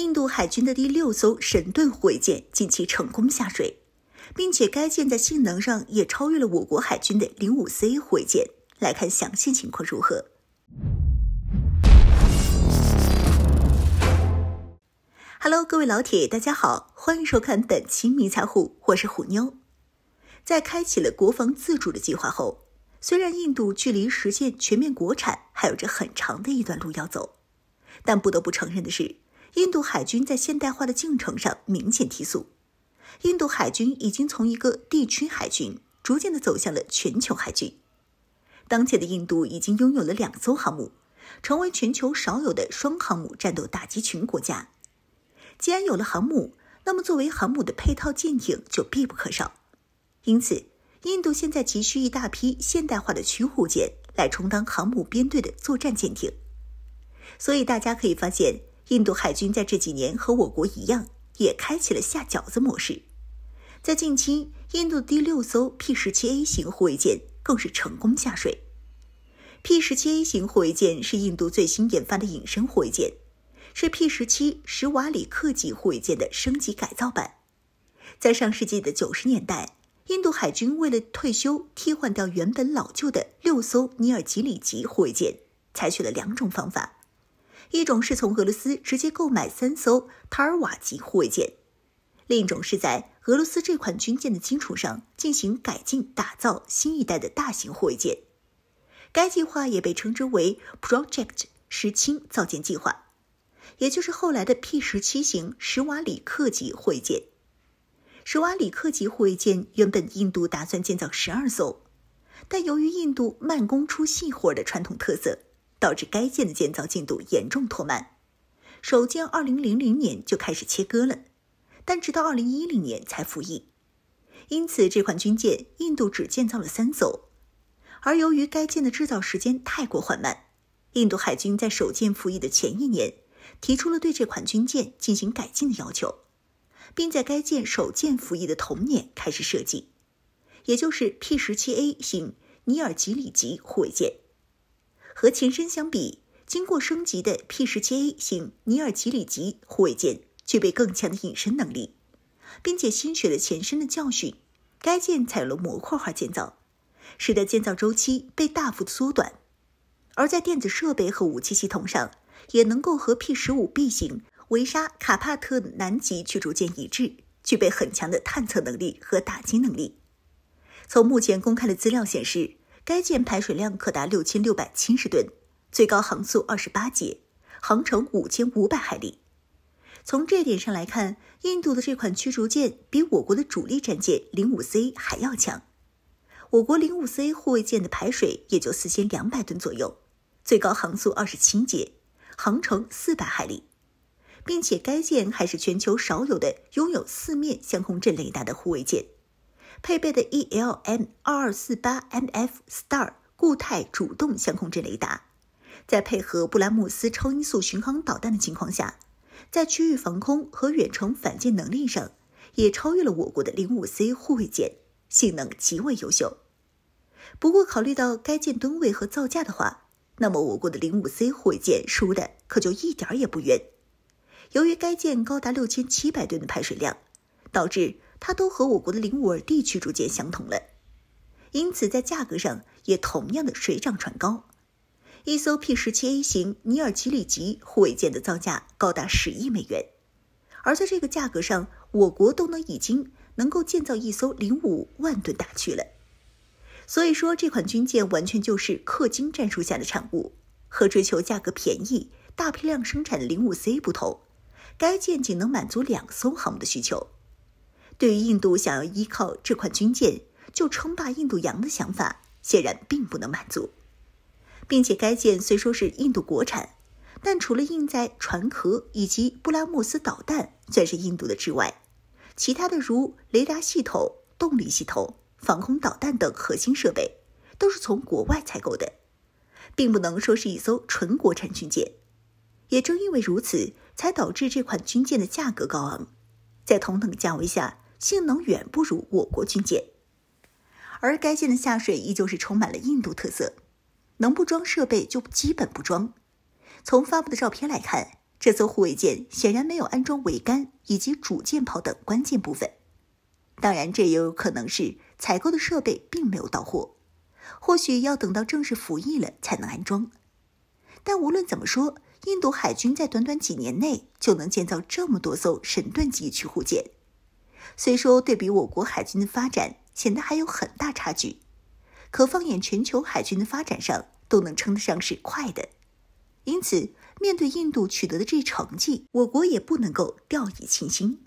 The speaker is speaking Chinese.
印度海军的第六艘神盾护卫舰近期成功下水，并且该舰在性能上也超越了我国海军的零五 C 护卫舰。来看详细情况如何。Hello，各位老铁，大家好，欢迎收看本期迷彩虎，我是虎妞。在开启了国防自主的计划后，虽然印度距离实现全面国产还有着很长的一段路要走，但不得不承认的是。印度海军在现代化的进程上明显提速。印度海军已经从一个地区海军逐渐的走向了全球海军。当前的印度已经拥有了两艘航母，成为全球少有的双航母战斗打击群国家。既然有了航母，那么作为航母的配套舰艇就必不可少。因此，印度现在急需一大批现代化的驱护舰来充当航母编队的作战舰艇。所以，大家可以发现。印度海军在这几年和我国一样，也开启了下饺子模式。在近期，印度第六艘 P 十七 A 型护卫舰更是成功下水。P 十七 A 型护卫舰是印度最新研发的隐身护卫舰，是 P 十七十瓦里克级护卫舰的升级改造版。在上世纪的九十年代，印度海军为了退休替换掉原本老旧的六艘尼尔吉里级护卫舰，采取了两种方法。一种是从俄罗斯直接购买三艘塔尔瓦级护卫舰，另一种是在俄罗斯这款军舰的基础上进行改进，打造新一代的大型护卫舰。该计划也被称之为 Project 十七造舰计划，也就是后来的 P 十七型施瓦里克级护卫舰。施瓦里克级护卫舰原本印度打算建造十二艘，但由于印度慢工出细活的传统特色。导致该舰的建造进度严重拖慢，首舰2000年就开始切割了，但直到2010年才服役。因此，这款军舰印度只建造了三艘。而由于该舰的制造时间太过缓慢，印度海军在首舰服役的前一年提出了对这款军舰进行改进的要求，并在该舰首舰服役的同年开始设计，也就是 P 十七 A 型尼尔吉里级护卫舰。和前身相比，经过升级的 P 十七 A 型尼尔奇里级护卫舰具备更强的隐身能力，并且吸取了前身的教训，该舰采用了模块化建造，使得建造周期被大幅缩短。而在电子设备和武器系统上，也能够和 P 十五 B 型维沙卡帕特南极驱逐舰一致，具备很强的探测能力和打击能力。从目前公开的资料显示。该舰排水量可达六千六百七十吨，最高航速二十八节，航程五千五百海里。从这点上来看，印度的这款驱逐舰比我国的主力战舰 05C 还要强。我国 05C 护卫舰的排水也就四千两百吨左右，最高航速二十七节，航程四百海里，并且该舰还是全球少有的拥有四面相控阵雷达的护卫舰。配备的 ELM 二二四八 MF Star 固态主动相控阵雷达，在配合布兰姆斯超音速巡航导弹的情况下，在区域防空和远程反舰能力上也超越了我国的零五 C 护卫舰，性能极为优秀。不过，考虑到该舰吨位和造价的话，那么我国的零五 C 护卫舰输的可就一点也不冤。由于该舰高达六千七百吨的排水量，导致。它都和我国的零五二 D 驱逐舰相同了，因此在价格上也同样的水涨船高。一艘 P 十七 A 型尼尔吉里级护卫舰的造价高达十亿美元，而在这个价格上，我国都能已经能够建造一艘零五万吨大驱了。所以说，这款军舰完全就是氪金战术下的产物。和追求价格便宜、大批量生产的零五 C 不同，该舰仅能满足两艘航母的需求。对于印度想要依靠这款军舰就称霸印度洋的想法，显然并不能满足。并且，该舰虽说是印度国产，但除了印在船壳以及布拉莫斯导弹算是印度的之外，其他的如雷达系统、动力系统、防空导弹等核心设备都是从国外采购的，并不能说是一艘纯国产军舰。也正因为如此，才导致这款军舰的价格高昂，在同等价位下。性能远不如我国军舰，而该舰的下水依旧是充满了印度特色，能不装设备就基本不装。从发布的照片来看，这艘护卫舰显然没有安装桅杆以及主舰炮等关键部分，当然这也有可能是采购的设备并没有到货，或许要等到正式服役了才能安装。但无论怎么说，印度海军在短短几年内就能建造这么多艘“神盾级”驱护舰。虽说对比我国海军的发展，显得还有很大差距，可放眼全球海军的发展上，都能称得上是快的。因此，面对印度取得的这成绩，我国也不能够掉以轻心。